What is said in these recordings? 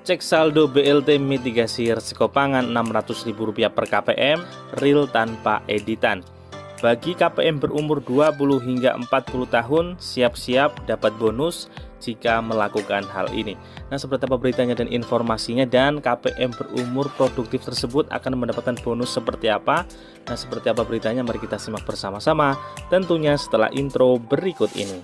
Cek saldo BLT mitigasi resiko pangan Rp600.000 per KPM, real tanpa editan. Bagi KPM berumur 20 hingga 40 tahun, siap-siap dapat bonus jika melakukan hal ini. Nah, seperti apa beritanya dan informasinya dan KPM berumur produktif tersebut akan mendapatkan bonus seperti apa? Nah, seperti apa beritanya mari kita simak bersama-sama tentunya setelah intro berikut ini.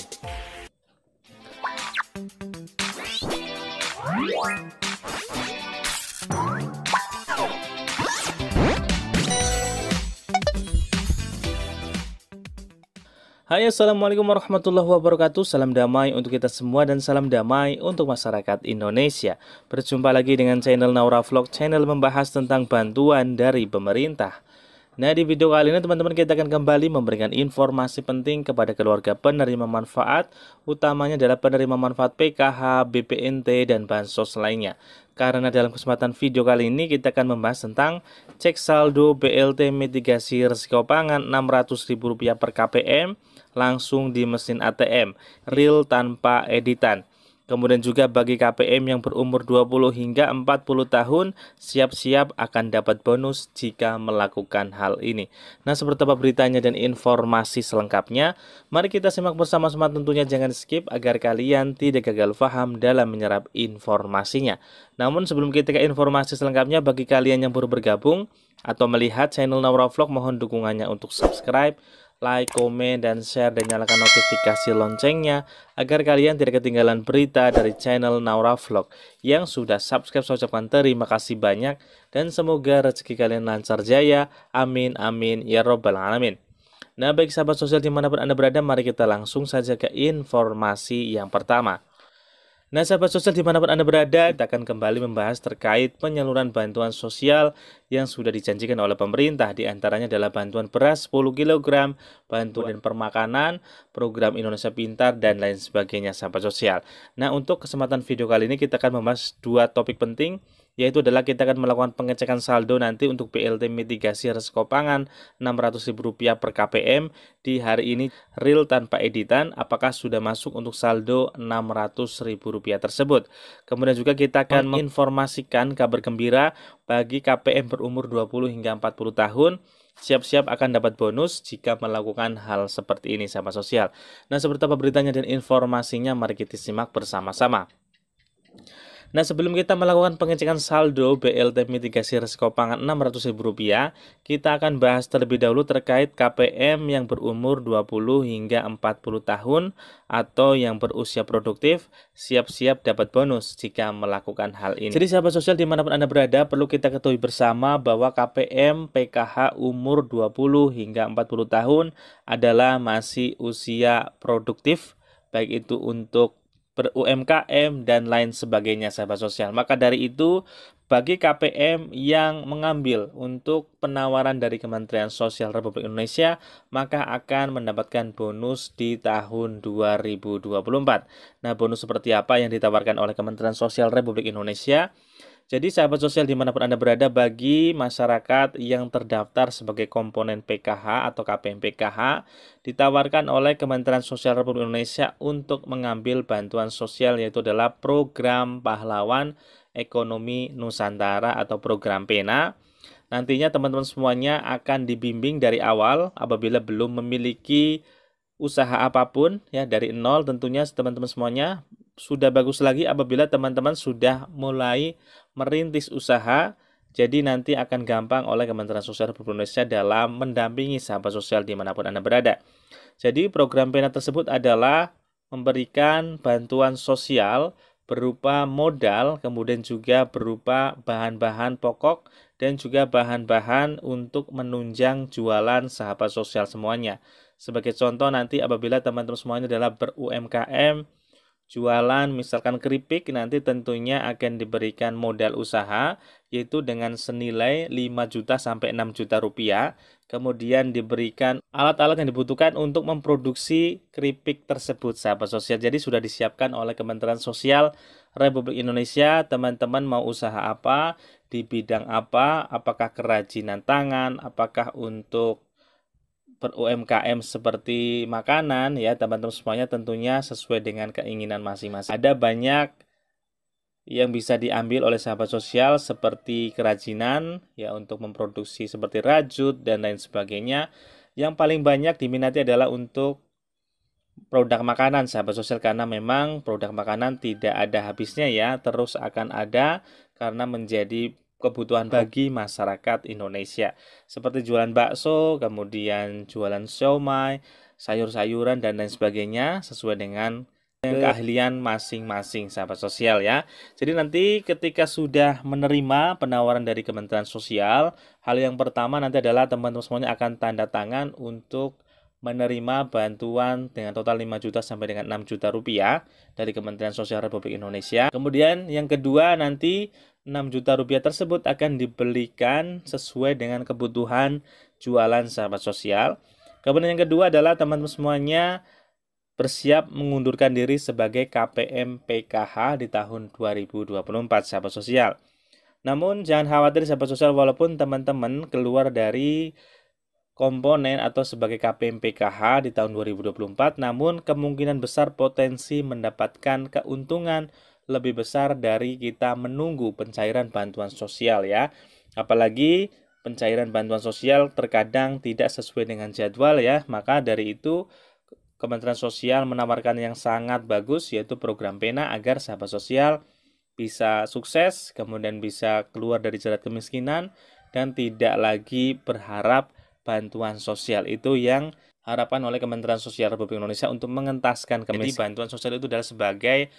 Hai assalamualaikum warahmatullahi wabarakatuh Salam damai untuk kita semua dan salam damai untuk masyarakat Indonesia Berjumpa lagi dengan channel Naura Vlog Channel membahas tentang bantuan dari pemerintah Nah di video kali ini teman-teman kita akan kembali memberikan informasi penting kepada keluarga penerima manfaat Utamanya adalah penerima manfaat PKH, BPNT, dan Bansos lainnya karena dalam kesempatan video kali ini kita akan membahas tentang cek saldo BLT mitigasi resiko pangan Rp600.000 per KPM langsung di mesin ATM, real tanpa editan. Kemudian juga bagi KPM yang berumur 20 hingga 40 tahun, siap-siap akan dapat bonus jika melakukan hal ini. Nah, seperti apa beritanya dan informasi selengkapnya? Mari kita simak bersama-sama tentunya jangan skip agar kalian tidak gagal paham dalam menyerap informasinya. Namun sebelum kita ke informasi selengkapnya, bagi kalian yang baru bergabung atau melihat channel Naura Vlog, mohon dukungannya untuk subscribe, like, komen, dan share, dan nyalakan notifikasi loncengnya agar kalian tidak ketinggalan berita dari channel Naura Vlog yang sudah subscribe. Saya ucapkan terima kasih banyak dan semoga rezeki kalian lancar jaya. Amin, amin, ya robbal alamin. Nah baik sahabat sosial dimanapun Anda berada, mari kita langsung saja ke informasi yang pertama. Nah sahabat sosial dimanapun Anda berada, kita akan kembali membahas terkait penyaluran bantuan sosial yang sudah dijanjikan oleh pemerintah. Di antaranya adalah bantuan beras 10 kg, bantuan permakanan, program Indonesia Pintar, dan lain sebagainya sahabat sosial. Nah untuk kesempatan video kali ini kita akan membahas dua topik penting yaitu adalah kita akan melakukan pengecekan saldo nanti untuk BLT mitigasi resiko pangan Rp600.000 per KPM di hari ini real tanpa editan apakah sudah masuk untuk saldo Rp600.000 tersebut. Kemudian juga kita akan menginformasikan kabar gembira bagi KPM berumur 20 hingga 40 tahun siap-siap akan dapat bonus jika melakukan hal seperti ini sama sosial. Nah, seperti apa beritanya dan informasinya, mari kita simak bersama-sama. Nah, sebelum kita melakukan pengecekan saldo BLT mitigasi resiko pangan Rp600.000, kita akan bahas terlebih dahulu terkait KPM yang berumur 20 hingga 40 tahun atau yang berusia produktif siap-siap dapat bonus jika melakukan hal ini. Jadi sahabat sosial dimanapun Anda berada perlu kita ketahui bersama bahwa KPM PKH umur 20 hingga 40 tahun adalah masih usia produktif baik itu untuk umkm dan lain sebagainya sahabat sosial. Maka dari itu, bagi KPM yang mengambil untuk penawaran dari Kementerian Sosial Republik Indonesia, maka akan mendapatkan bonus di tahun 2024. Nah, bonus seperti apa yang ditawarkan oleh Kementerian Sosial Republik Indonesia? Jadi sahabat sosial dimanapun Anda berada bagi masyarakat yang terdaftar sebagai komponen PKH atau KPM PKH ditawarkan oleh Kementerian Sosial Republik Indonesia untuk mengambil bantuan sosial yaitu adalah program pahlawan ekonomi Nusantara atau program PENA. Nantinya teman-teman semuanya akan dibimbing dari awal apabila belum memiliki usaha apapun ya dari nol tentunya teman-teman semuanya sudah bagus lagi apabila teman-teman sudah mulai merintis usaha jadi nanti akan gampang oleh Kementerian Sosial Republik Indonesia dalam mendampingi sahabat sosial dimanapun Anda berada. Jadi program PENA tersebut adalah memberikan bantuan sosial berupa modal, kemudian juga berupa bahan-bahan pokok dan juga bahan-bahan untuk menunjang jualan sahabat sosial semuanya. Sebagai contoh nanti apabila teman-teman semuanya adalah ber-UMKM, jualan misalkan keripik nanti tentunya akan diberikan modal usaha yaitu dengan senilai 5 juta sampai 6 juta rupiah kemudian diberikan alat-alat yang dibutuhkan untuk memproduksi keripik tersebut sahabat sosial jadi sudah disiapkan oleh Kementerian Sosial Republik Indonesia teman-teman mau usaha apa di bidang apa apakah kerajinan tangan apakah untuk per UMKM seperti makanan ya teman-teman semuanya tentunya sesuai dengan keinginan masing-masing. Ada banyak yang bisa diambil oleh sahabat sosial seperti kerajinan ya untuk memproduksi seperti rajut dan lain sebagainya. Yang paling banyak diminati adalah untuk produk makanan sahabat sosial karena memang produk makanan tidak ada habisnya ya, terus akan ada karena menjadi kebutuhan bagi masyarakat Indonesia seperti jualan bakso, kemudian jualan siomay, sayur-sayuran dan lain sebagainya sesuai dengan keahlian masing-masing sahabat sosial ya. Jadi nanti ketika sudah menerima penawaran dari Kementerian Sosial, hal yang pertama nanti adalah teman-teman semuanya akan tanda tangan untuk menerima bantuan dengan total 5 juta sampai dengan 6 juta rupiah dari Kementerian Sosial Republik Indonesia. Kemudian yang kedua nanti 6 juta rupiah tersebut akan dibelikan sesuai dengan kebutuhan jualan sahabat sosial. Kemudian yang kedua adalah teman-teman semuanya bersiap mengundurkan diri sebagai KPM PKH di tahun 2024 sahabat sosial. Namun jangan khawatir sahabat sosial walaupun teman-teman keluar dari komponen atau sebagai KPM PKH di tahun 2024, namun kemungkinan besar potensi mendapatkan keuntungan lebih besar dari kita menunggu pencairan bantuan sosial ya. Apalagi pencairan bantuan sosial terkadang tidak sesuai dengan jadwal ya, maka dari itu Kementerian Sosial menawarkan yang sangat bagus yaitu program PENA agar sahabat sosial bisa sukses, kemudian bisa keluar dari jerat kemiskinan dan tidak lagi berharap bantuan sosial itu yang harapan oleh Kementerian Sosial Republik Indonesia untuk mengentaskan kemiskinan. Jadi bantuan sosial itu adalah sebagai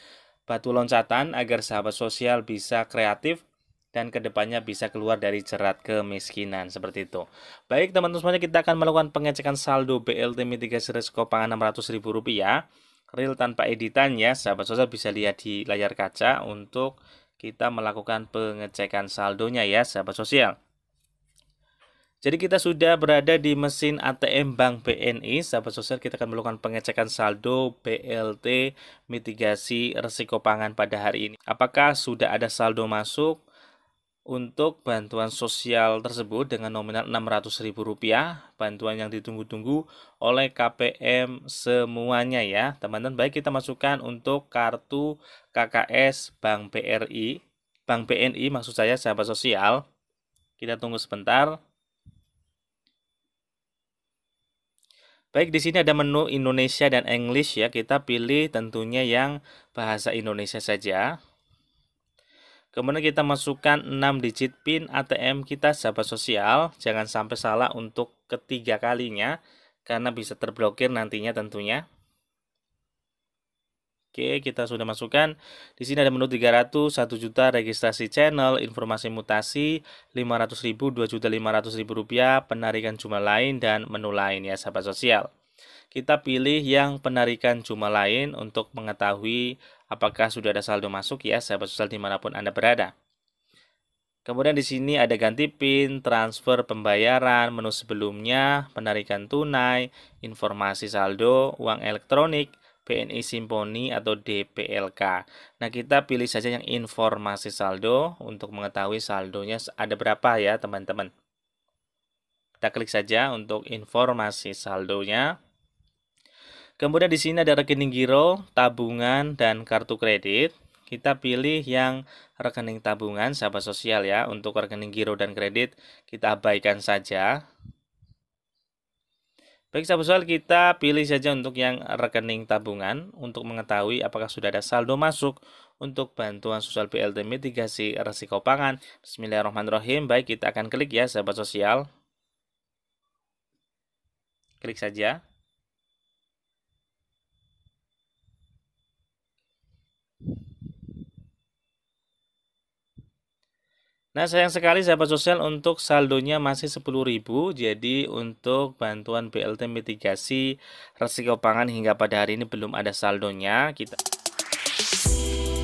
batu loncatan agar sahabat sosial bisa kreatif dan kedepannya bisa keluar dari jerat kemiskinan seperti itu. Baik teman-teman semuanya kita akan melakukan pengecekan saldo BLT mitigasi risiko pangan rp rupiah real tanpa editan ya sahabat sosial bisa lihat di layar kaca untuk kita melakukan pengecekan saldonya ya sahabat sosial. Jadi kita sudah berada di mesin ATM Bank BNI. Sahabat sosial kita akan melakukan pengecekan saldo BLT mitigasi resiko pangan pada hari ini. Apakah sudah ada saldo masuk untuk bantuan sosial tersebut dengan nominal Rp600.000, bantuan yang ditunggu-tunggu oleh KPM semuanya ya. Teman-teman, baik kita masukkan untuk kartu KKS Bank BRI, Bank BNI maksud saya sahabat sosial. Kita tunggu sebentar. Baik, di sini ada menu Indonesia dan English ya. Kita pilih tentunya yang bahasa Indonesia saja. Kemudian kita masukkan 6 digit PIN ATM kita sahabat sosial. Jangan sampai salah untuk ketiga kalinya karena bisa terblokir nantinya tentunya. Oke, kita sudah masukkan. Di sini ada menu 300, 1 juta registrasi channel, informasi mutasi, 500 ribu, 2 juta 500 ribu rupiah, penarikan jumlah lain, dan menu lain ya sahabat sosial. Kita pilih yang penarikan jumlah lain untuk mengetahui apakah sudah ada saldo masuk ya sahabat sosial dimanapun Anda berada. Kemudian di sini ada ganti PIN, transfer pembayaran, menu sebelumnya, penarikan tunai, informasi saldo, uang elektronik, BNI Simponi atau DPLK. Nah, kita pilih saja yang informasi saldo untuk mengetahui saldonya ada berapa ya, teman-teman. Kita klik saja untuk informasi saldonya. Kemudian di sini ada rekening giro, tabungan, dan kartu kredit. Kita pilih yang rekening tabungan sahabat sosial ya. Untuk rekening giro dan kredit kita abaikan saja. Baik sahabat soal kita pilih saja untuk yang rekening tabungan untuk mengetahui apakah sudah ada saldo masuk untuk bantuan sosial BLT mitigasi resiko pangan. Bismillahirrahmanirrahim. Baik kita akan klik ya sahabat sosial. Klik saja. Nah, sayang sekali sahabat sosial untuk saldonya masih 10.000. Jadi untuk bantuan BLT mitigasi resiko pangan hingga pada hari ini belum ada saldonya. Kita